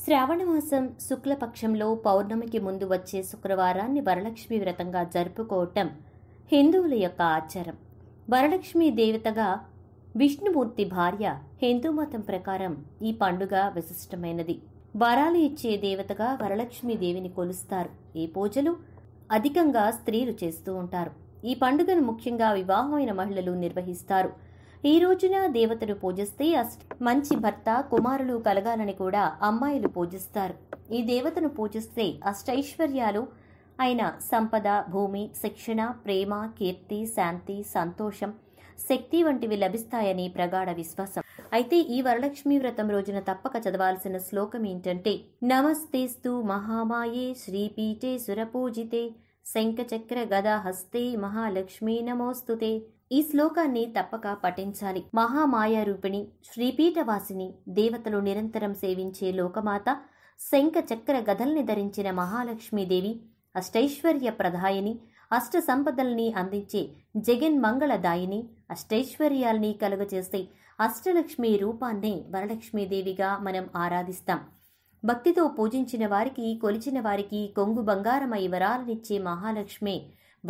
శ్రావణమాసం శుక్లపక్షంలో పౌర్ణమికి ముందు వచ్చే శుక్రవారాన్ని వరలక్ష్మి వ్రతంగా జరుపుకోవటం హిందువుల యొక్క ఆచారం వరలక్ష్మి దేవతగా విష్ణుమూర్తి భార్య హిందూ మతం ప్రకారం ఈ పండుగ విశిష్టమైనది వరాలు ఇచ్చే దేవతగా వరలక్ష్మి దేవిని కొలుస్తారు ఈ పూజలు అధికంగా స్త్రీలు చేస్తూ ఉంటారు ఈ పండుగను ముఖ్యంగా వివాహమైన మహిళలు నిర్వహిస్తారు ఈ రోజున దేవతను పూజిస్తే మంచి భర్త కుమారులు కలగాలని కూడా అమ్మాయిలు పూజిస్తారు ఈ దేవతను పూజిస్తే అష్టైశ్వర్యాలు అయిన సంపద భూమి శిక్షణ ప్రేమ కీర్తి శాంతి సంతోషం శక్తి వంటివి లభిస్తాయని ప్రగాఢ విశ్వాసం అయితే ఈ వరలక్ష్మి వ్రతం రోజున తప్పక చదవాల్సిన శ్లోకం ఏంటంటే నమస్తేస్తు మహామాయే శ్రీపీఠే సురపూజితే శంఖచక్ర గదా హస్తే మహాలక్ష్మీ నమోస్తుతే ఈ శ్లోకాన్ని తప్పక పఠించాలి మహామాయారూపిణి శ్రీపీఠవాసిని దేవతలు నిరంతరం సేవించే లోకమాత శంఖ చక్ర గదల్ని ధరించిన మహాలక్ష్మీదేవి అష్టైశ్వర్య ప్రధాయని అష్ట సంపదల్ని అందించే మంగళదాయిని అష్టైశ్వర్యాల్ని కలుగజేసే అష్టలక్ష్మి రూపాన్నే వరలక్ష్మీదేవిగా మనం ఆరాధిస్తాం భక్తితో పూజించిన వారికి కొలిచిన వారికి కొంగు బంగారమై వరాలనిచ్చే మహాలక్ష్మి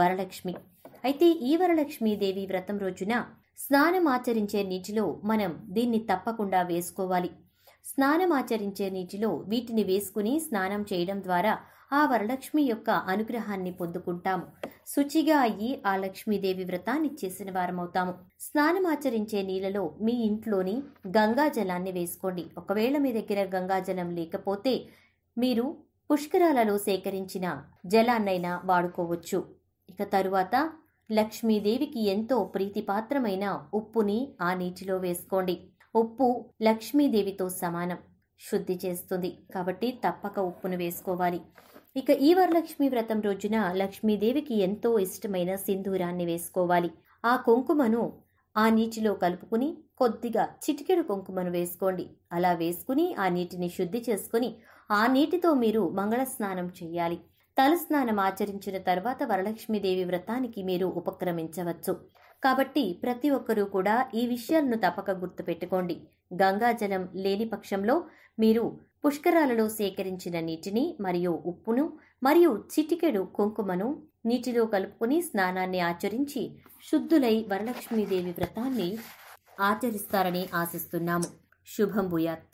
వరలక్ష్మి అయితే ఈ వరలక్ష్మీదేవి వ్రతం రోజున స్నానం ఆచరించే నీటిలో మనం దీన్ని తప్పకుండా వేసుకోవాలి స్నానం ఆచరించే నీటిలో వీటిని వేసుకుని స్నానం చేయడం ద్వారా ఆ వరలక్ష్మి యొక్క అనుగ్రహాన్ని పొందుకుంటాము శుచిగా అయ్యి ఆ లక్ష్మీదేవి వ్రతాన్ని చేసిన వారమవుతాము స్నానం ఆచరించే నీళ్ళలో మీ ఇంట్లోని గంగా జలాన్ని వేసుకోండి ఒకవేళ మీ దగ్గర గంగా జలం లేకపోతే మీరు పుష్కరాలలో సేకరించిన జలాన్నైనా వాడుకోవచ్చు ఇక తరువాత లక్ష్మీదేవికి ఎంతో ప్రీతిపాత్రమైన ఉప్పుని ఆ నీటిలో వేసుకోండి ఉప్పు లక్ష్మీదేవితో సమానం శుద్ధి చేస్తుంది కాబట్టి తప్పక ఉప్పును వేసుకోవాలి ఇక ఈ వరలక్ష్మి వ్రతం రోజున లక్ష్మీదేవికి ఎంతో ఇష్టమైన సింధూరాన్ని వేసుకోవాలి ఆ కుంకుమను ఆ నీటిలో కలుపుకుని కొద్దిగా చిటికెడు కుంకుమను వేసుకోండి అలా వేసుకుని ఆ నీటిని శుద్ధి చేసుకుని ఆ నీటితో మీరు మంగళ స్నానం చేయాలి తలస్నానం ఆచరించిన తర్వాత వరలక్ష్మీదేవి వ్రతానికి మీరు ఉపక్రమించవచ్చు కాబట్టి ప్రతి ఒక్కరూ కూడా ఈ విషయాలను తప్పక గుర్తుపెట్టుకోండి గంగాజలం లేని పక్షంలో మీరు పుష్కరాలలో సేకరించిన నీటిని మరియు ఉప్పును మరియు చిటికెడు కుంకుమను నీటిలో కలుపుకుని స్నానాన్ని ఆచరించి శుద్ధులై వరలక్ష్మీదేవి వ్రతాన్ని ఆచరిస్తారని ఆశిస్తున్నాము శుభం భూయాత్